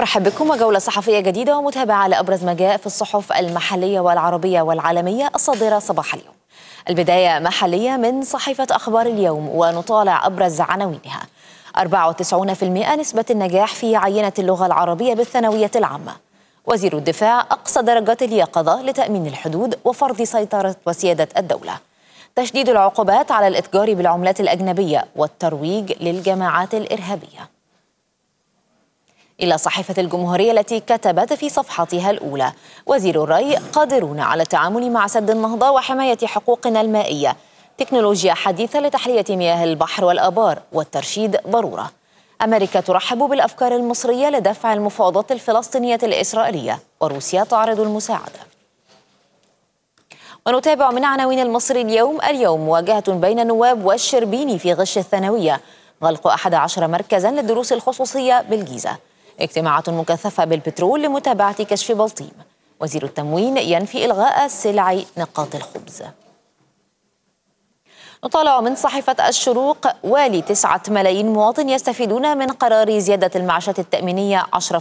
مرحبا بكم وجوله صحفيه جديده ومتابعه لابرز ما جاء في الصحف المحليه والعربيه والعالميه الصادره صباح اليوم. البدايه محليه من صحيفه اخبار اليوم ونطالع ابرز عناوينها. 94% نسبه النجاح في عينه اللغه العربيه بالثانويه العامه. وزير الدفاع اقصى درجات اليقظه لتامين الحدود وفرض سيطره وسياده الدوله. تشديد العقوبات على الاتجار بالعملات الاجنبيه والترويج للجماعات الارهابيه. إلى صحيفة الجمهورية التي كتبت في صفحتها الأولى وزير الري قادرون على التعامل مع سد النهضة وحماية حقوقنا المائية تكنولوجيا حديثة لتحلية مياه البحر والأبار والترشيد ضرورة أمريكا ترحب بالأفكار المصرية لدفع المفاوضات الفلسطينية الإسرائيلية وروسيا تعرض المساعدة ونتابع من عناوين المصري اليوم اليوم مواجهة بين النواب والشربيني في غش الثانوية غلق 11 مركزا للدروس الخصوصية بالجيزة اجتماعات مكثفة بالبترول لمتابعة كشف بلطيم وزير التموين ينفي إلغاء سلع نقاط الخبز نطالع من صحيفة الشروق والي تسعة ملايين مواطن يستفيدون من قرار زيادة المعاشات التأمينية 10%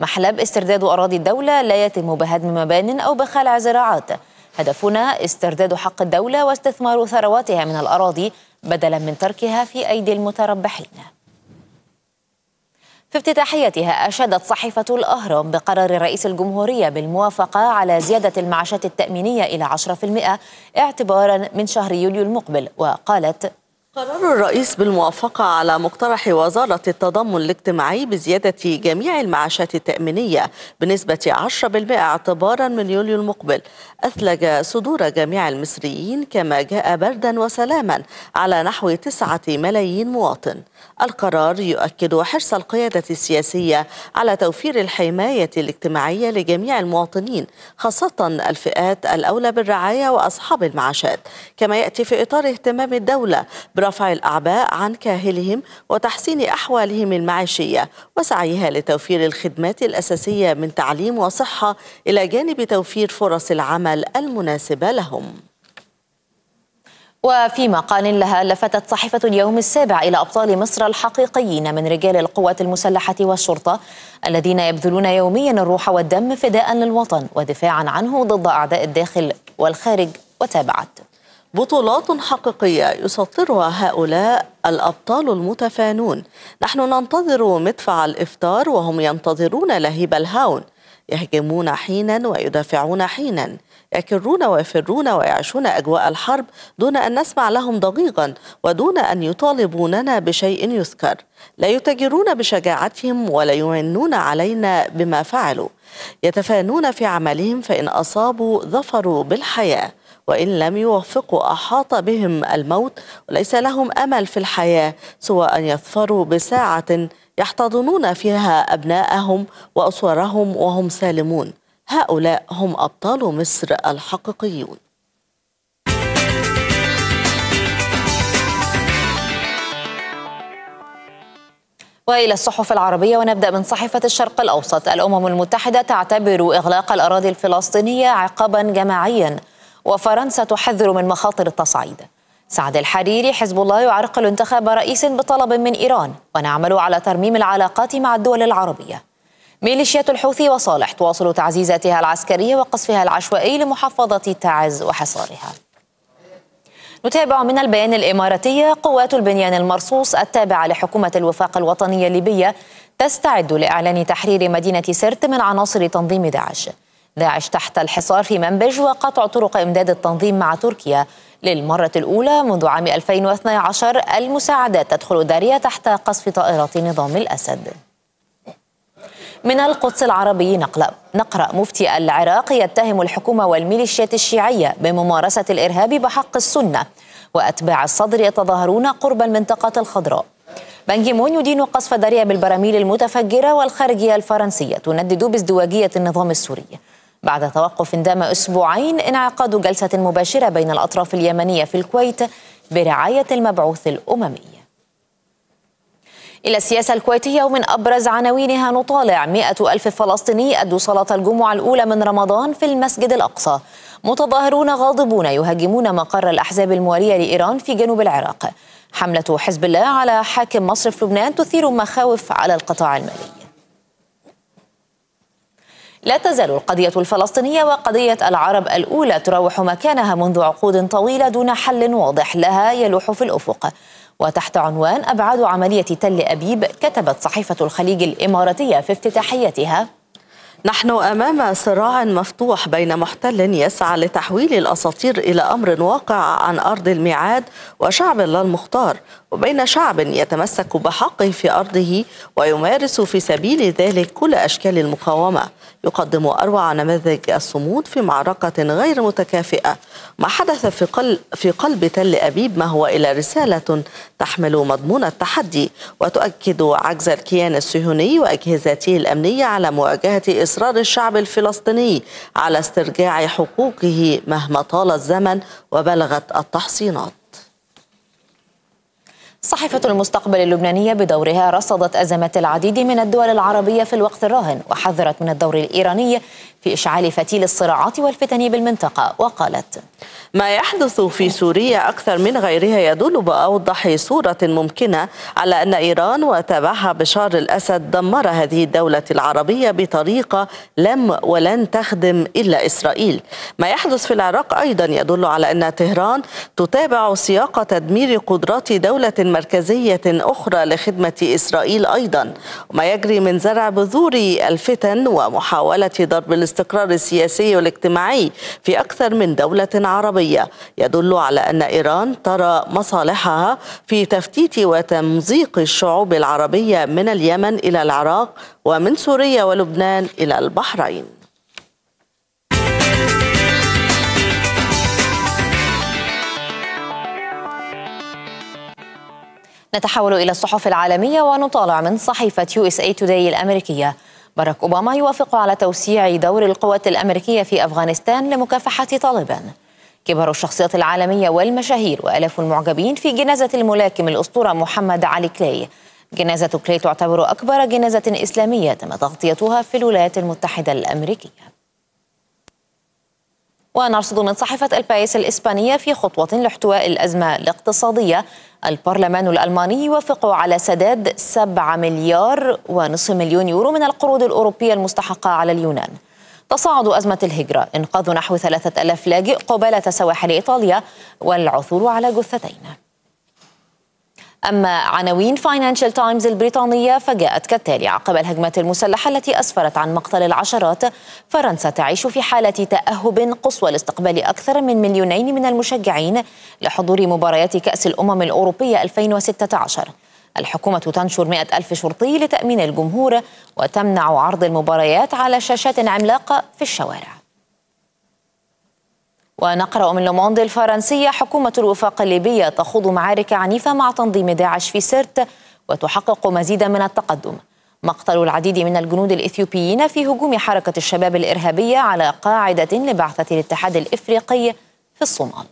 محلب استرداد أراضي الدولة لا يتم بهدم مبان أو بخلع زراعات هدفنا استرداد حق الدولة واستثمار ثرواتها من الأراضي بدلا من تركها في أيدي المتربحين في افتتاحيتها أشادت صحيفة الأهرام بقرار رئيس الجمهورية بالموافقة على زيادة المعاشات التأمينية إلى 10% اعتبارا من شهر يوليو المقبل وقالت قرار الرئيس بالموافقة على مقترح وزارة التضامن الاجتماعي بزيادة جميع المعاشات التأمينية بنسبة 10% اعتبارا من يوليو المقبل أثلج صدور جميع المصريين كما جاء بردا وسلاما على نحو 9 ملايين مواطن القرار يؤكد حرص القيادة السياسية على توفير الحماية الاجتماعية لجميع المواطنين خاصة الفئات الأولى بالرعاية وأصحاب المعاشات كما يأتي في إطار اهتمام الدولة برفع الأعباء عن كاهلهم وتحسين أحوالهم المعيشية وسعيها لتوفير الخدمات الأساسية من تعليم وصحة إلى جانب توفير فرص العمل المناسبة لهم وفي مقال لها لفتت صحيفة اليوم السابع إلى أبطال مصر الحقيقيين من رجال القوات المسلحة والشرطة الذين يبذلون يوميا الروح والدم فداء للوطن ودفاعا عنه ضد أعداء الداخل والخارج وتابعت بطولات حقيقية يسطرها هؤلاء الأبطال المتفانون نحن ننتظر مدفع الإفطار وهم ينتظرون لهيب الهاون يهجمون حينا ويدافعون حينا يكرون ويفرون ويعيشون أجواء الحرب دون أن نسمع لهم دقيقا ودون أن يطالبوننا بشيء يذكر لا يتجرون بشجاعتهم ولا يمنون علينا بما فعلوا يتفانون في عملهم فإن أصابوا ظفروا بالحياة وإن لم يوفقوا أحاط بهم الموت وليس لهم أمل في الحياة سوى أن يظفروا بساعة يحتضنون فيها أبناءهم وأسرهم وهم سالمون هؤلاء هم أبطال مصر الحقيقيون والى الصحف العربيه ونبدا من صحيفه الشرق الاوسط الامم المتحده تعتبر اغلاق الاراضي الفلسطينيه عقابا جماعيا وفرنسا تحذر من مخاطر التصعيد سعد الحريري حزب الله يعرقل انتخاب رئيس بطلب من إيران ونعمل على ترميم العلاقات مع الدول العربية ميليشيات الحوثي وصالح تواصل تعزيزاتها العسكرية وقصفها العشوائي لمحافظة تعز وحصارها نتابع من البيان الإماراتي قوات البنيان المرصوص التابعة لحكومة الوفاق الوطني الليبية تستعد لإعلان تحرير مدينة سرت من عناصر تنظيم داعش داعش تحت الحصار في منبج وقطع طرق إمداد التنظيم مع تركيا للمرة الأولى منذ عام 2012 المساعدات تدخل داريا تحت قصف طائرات نظام الأسد من القدس العربي نقلة نقرأ مفتي العراق يتهم الحكومة والميليشيات الشيعية بممارسة الإرهاب بحق السنة وأتباع الصدر يتظاهرون قرب المنطقة الخضراء بنجيمون يدين قصف داريا بالبراميل المتفجرة والخارجية الفرنسية تندد بازدواجية النظام السوري بعد توقف دام أسبوعين انعقاد جلسة مباشرة بين الأطراف اليمنية في الكويت برعاية المبعوث الأممي إلى السياسة الكويتية ومن أبرز عناوينها نطالع مئة ألف فلسطيني أدوا صلاة الجمعة الأولى من رمضان في المسجد الأقصى متظاهرون غاضبون يهاجمون مقر الأحزاب الموالية لإيران في جنوب العراق حملة حزب الله على حاكم مصرف لبنان تثير مخاوف على القطاع المالي لا تزال القضية الفلسطينية وقضية العرب الأولى تراوح مكانها منذ عقود طويلة دون حل واضح لها يلوح في الأفق وتحت عنوان أبعاد عملية تل أبيب كتبت صحيفة الخليج الإماراتية في افتتاحيتها نحن امام صراع مفتوح بين محتل يسعى لتحويل الاساطير الى امر واقع عن ارض الميعاد وشعب لا المختار وبين شعب يتمسك بحقه في ارضه ويمارس في سبيل ذلك كل اشكال المقاومه يقدم اروع نماذج الصمود في معركه غير متكافئه ما حدث في قل في قلب تل ابيب ما هو الا رساله تحمل مضمون التحدي وتؤكد عجز الكيان الصهيوني واجهزته الامنيه على مواجهه إصرار الشعب الفلسطيني على استرجاع حقوقه مهما طال الزمن وبلغت التحصينات صحيفة المستقبل اللبنانية بدورها رصدت أزمة العديد من الدول العربية في الوقت الراهن وحذرت من الدور الإيراني في إشعال فتيل الصراعات والفتن بالمنطقة وقالت ما يحدث في سوريا أكثر من غيرها يدل بأوضح صورة ممكنة على أن إيران وتبعها بشار الأسد دمر هذه الدولة العربية بطريقة لم ولن تخدم إلا إسرائيل ما يحدث في العراق أيضا يدل على أن تهران تتابع سياق تدمير قدرات دولة مركزية أخرى لخدمة إسرائيل أيضا وما يجري من زرع بذور الفتن ومحاولة ضرب الاستقرار الاستقرار السياسي والاجتماعي في أكثر من دولة عربية يدل على أن إيران ترى مصالحها في تفتيت وتمزيق الشعوب العربية من اليمن إلى العراق ومن سوريا ولبنان إلى البحرين نتحول إلى الصحف العالمية ونطالع من صحيفة USA إيه Today الأمريكية باراك أوباما يوافق على توسيع دور القوات الأمريكية في أفغانستان لمكافحة طالبان كبار الشخصيات العالمية والمشاهير وألاف المعجبين في جنازة الملاكم الأسطورة محمد علي كلاي جنازة كلاي تعتبر أكبر جنازة إسلامية تم تغطيتها في الولايات المتحدة الأمريكية ونرصد من صحيفة البايس الإسبانية في خطوة لاحتواء الأزمة الاقتصادية البرلمان الألماني يوافق على سداد 7 مليار ونصف مليون يورو من القروض الأوروبية المستحقة على اليونان تصاعد أزمة الهجرة إنقاذ نحو 3000 لاجئ قبالة سواحل إيطاليا والعثور على جثتين أما عناوين فاينانشال تايمز البريطانية فجاءت كالتالي عقب الهجمات المسلحة التي أسفرت عن مقتل العشرات فرنسا تعيش في حالة تأهب قصوى لاستقبال أكثر من مليونين من المشجعين لحضور مباريات كأس الأمم الأوروبية 2016 الحكومة تنشر مئة ألف شرطي لتأمين الجمهور وتمنع عرض المباريات على شاشات عملاقة في الشوارع ونقرأ من لوموند الفرنسية حكومة الوفاق الليبية تخوض معارك عنيفة مع تنظيم داعش في سرت وتحقق مزيدا من التقدم مقتل العديد من الجنود الإثيوبيين في هجوم حركة الشباب الإرهابية على قاعدة لبعثة الاتحاد الإفريقي في الصومال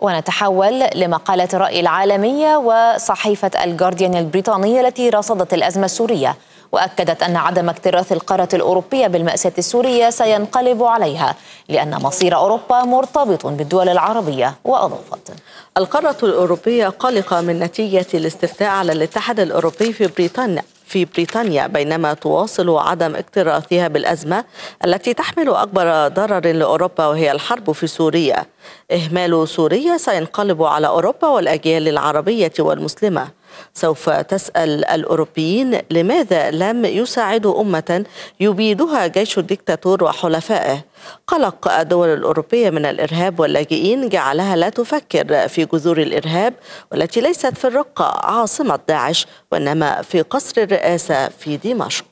ونتحول لمقالة الرأي العالمية وصحيفة الجارديان البريطانية التي رصدت الأزمة السورية وأكدت أن عدم اكتراث القارة الأوروبية بالمأساة السورية سينقلب عليها لأن مصير أوروبا مرتبط بالدول العربية وأضافت القارة الأوروبية قلقة من نتيجة الاستفتاء على الاتحاد الأوروبي في بريطانيا في بريطانيا بينما تواصل عدم اكتراثها بالأزمة التي تحمل أكبر ضرر لأوروبا وهي الحرب في سوريا إهمال سوريا سينقلب على أوروبا والأجيال العربية والمسلمة سوف تسأل الأوروبيين لماذا لم يساعدوا أمة يبيدها جيش الدكتاتور وحلفائه قلق الدول الأوروبية من الإرهاب واللاجئين جعلها لا تفكر في جذور الإرهاب والتي ليست في الرقة عاصمة داعش وإنما في قصر الرئاسة في دمشق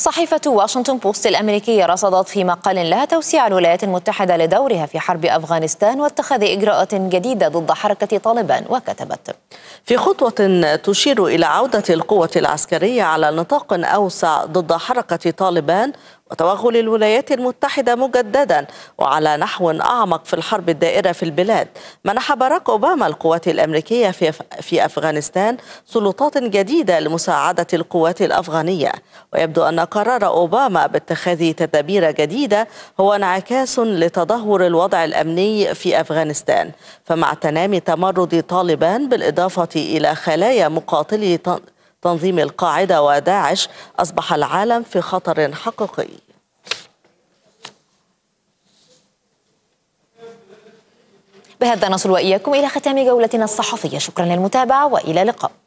صحيفة واشنطن بوست الأمريكية رصدت في مقال لها توسيع الولايات المتحدة لدورها في حرب أفغانستان واتخاذ إجراءات جديدة ضد حركة طالبان وكتبت في خطوة تشير إلى عودة القوة العسكرية على نطاق أوسع ضد حركة طالبان وتوغل الولايات المتحدة مجددا وعلى نحو أعمق في الحرب الدائرة في البلاد منح باراك أوباما القوات الأمريكية في, في أفغانستان سلطات جديدة لمساعدة القوات الأفغانية ويبدو أن قرار أوباما باتخاذ تدابير جديدة هو انعكاس لتدهور الوضع الأمني في أفغانستان فمع تنامي تمرد طالبان بالإضافة إلى خلايا مقاتلي تنظيم القاعدة وداعش أصبح العالم في خطر حقيقي بهذا نصل وإياكم إلى ختام جولتنا الصحفية شكرا للمتابعة وإلى اللقاء